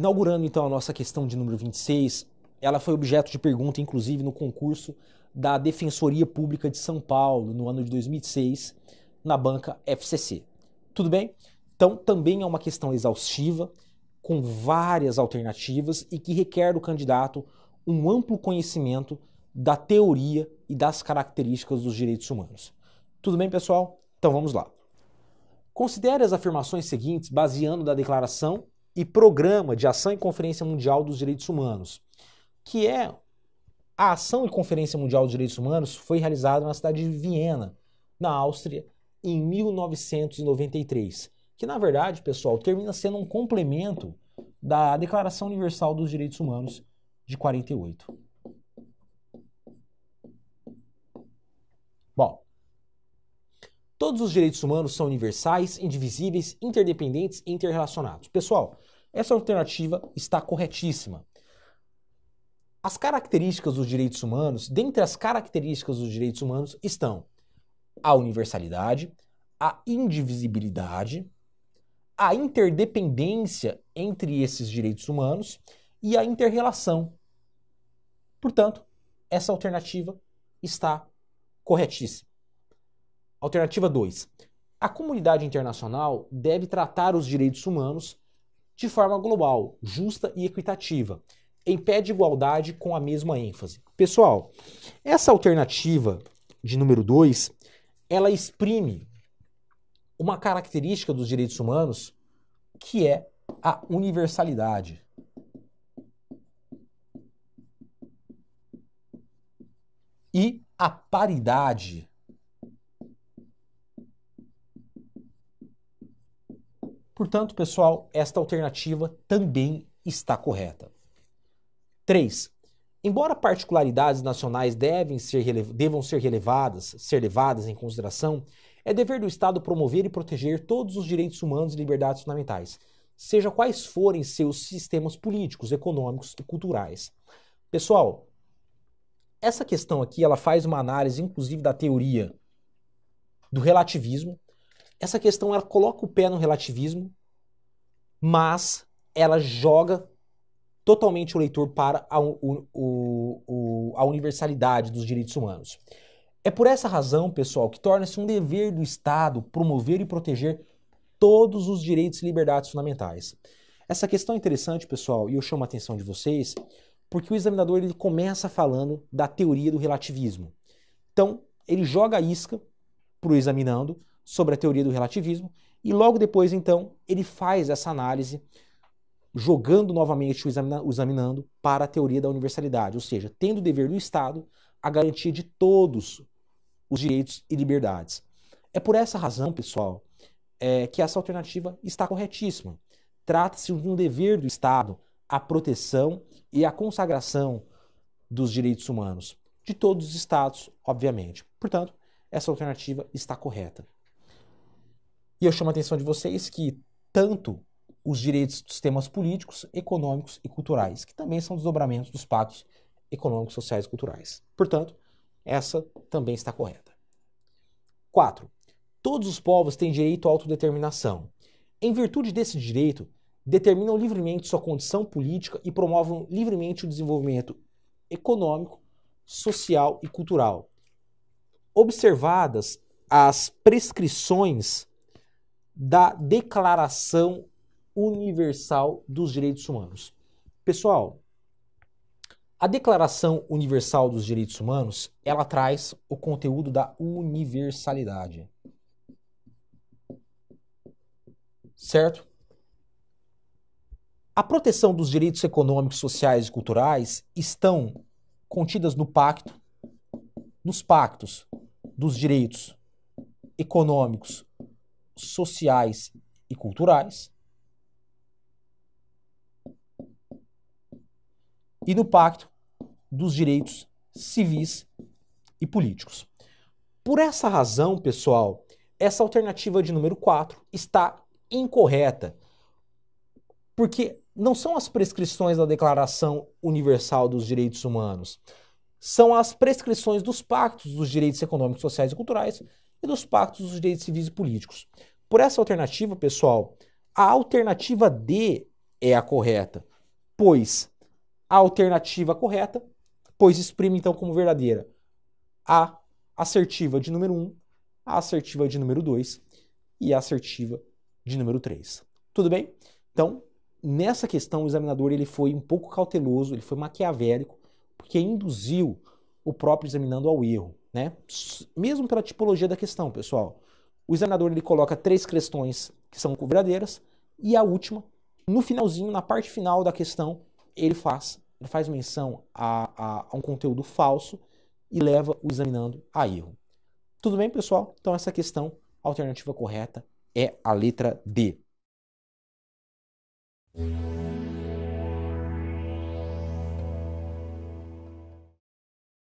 Inaugurando então a nossa questão de número 26, ela foi objeto de pergunta inclusive no concurso da Defensoria Pública de São Paulo no ano de 2006, na banca FCC. Tudo bem? Então também é uma questão exaustiva, com várias alternativas e que requer do candidato um amplo conhecimento da teoria e das características dos direitos humanos. Tudo bem, pessoal? Então vamos lá. Considere as afirmações seguintes baseando da declaração e Programa de Ação e Conferência Mundial dos Direitos Humanos, que é a Ação e Conferência Mundial dos Direitos Humanos foi realizada na cidade de Viena, na Áustria, em 1993, que na verdade, pessoal, termina sendo um complemento da Declaração Universal dos Direitos Humanos de 48. Bom, todos os direitos humanos são universais, indivisíveis, interdependentes e interrelacionados. Pessoal, essa alternativa está corretíssima. As características dos direitos humanos, dentre as características dos direitos humanos, estão a universalidade, a indivisibilidade, a interdependência entre esses direitos humanos e a interrelação. Portanto, essa alternativa está corretíssima. Alternativa 2. A comunidade internacional deve tratar os direitos humanos de forma global, justa e equitativa, em pé de igualdade com a mesma ênfase. Pessoal, essa alternativa de número 2, ela exprime uma característica dos direitos humanos que é a universalidade. E a paridade Portanto, pessoal, esta alternativa também está correta. 3. Embora particularidades nacionais devem ser devam ser relevadas, ser levadas em consideração, é dever do Estado promover e proteger todos os direitos humanos e liberdades fundamentais, seja quais forem seus sistemas políticos, econômicos e culturais. Pessoal, essa questão aqui ela faz uma análise inclusive da teoria do relativismo, essa questão ela coloca o pé no relativismo, mas ela joga totalmente o leitor para a, o, o, a universalidade dos direitos humanos. É por essa razão, pessoal, que torna-se um dever do Estado promover e proteger todos os direitos e liberdades fundamentais. Essa questão é interessante, pessoal, e eu chamo a atenção de vocês, porque o examinador ele começa falando da teoria do relativismo. Então, ele joga a isca para o examinando sobre a teoria do relativismo e logo depois, então, ele faz essa análise jogando novamente o, examinando para a teoria da universalidade, ou seja, tendo o dever do Estado a garantia de todos os direitos e liberdades. É por essa razão, pessoal, é, que essa alternativa está corretíssima. Trata-se de um dever do Estado a proteção e a consagração dos direitos humanos, de todos os Estados, obviamente. Portanto, essa alternativa está correta. E eu chamo a atenção de vocês que tanto os direitos dos temas políticos, econômicos e culturais, que também são desdobramentos dos pactos econômicos, sociais e culturais. Portanto, essa também está correta. 4. Todos os povos têm direito à autodeterminação. Em virtude desse direito, determinam livremente sua condição política e promovem livremente o desenvolvimento econômico, social e cultural. Observadas as prescrições da Declaração Universal dos Direitos Humanos. Pessoal, a Declaração Universal dos Direitos Humanos, ela traz o conteúdo da universalidade. Certo? A proteção dos direitos econômicos, sociais e culturais estão contidas no pacto, nos pactos dos direitos econômicos, sociais e culturais. E no Pacto dos Direitos Civis e Políticos. Por essa razão, pessoal, essa alternativa de número 4 está incorreta, porque não são as prescrições da Declaração Universal dos Direitos Humanos, são as prescrições dos pactos dos direitos econômicos, sociais e culturais e dos pactos dos direitos civis e políticos. Por essa alternativa, pessoal, a alternativa D é a correta, pois a alternativa correta, pois exprime então como verdadeira a assertiva de número 1, um, a assertiva de número 2 e a assertiva de número 3. Tudo bem? Então, nessa questão o examinador ele foi um pouco cauteloso, ele foi maquiavélico, porque induziu o próprio examinando ao erro né? Mesmo pela tipologia da questão, pessoal. O examinador ele coloca três questões que são verdadeiras e a última, no finalzinho, na parte final da questão, ele faz, ele faz menção a, a, a um conteúdo falso e leva o examinando a erro. Tudo bem, pessoal? Então essa questão, a alternativa correta é a letra D.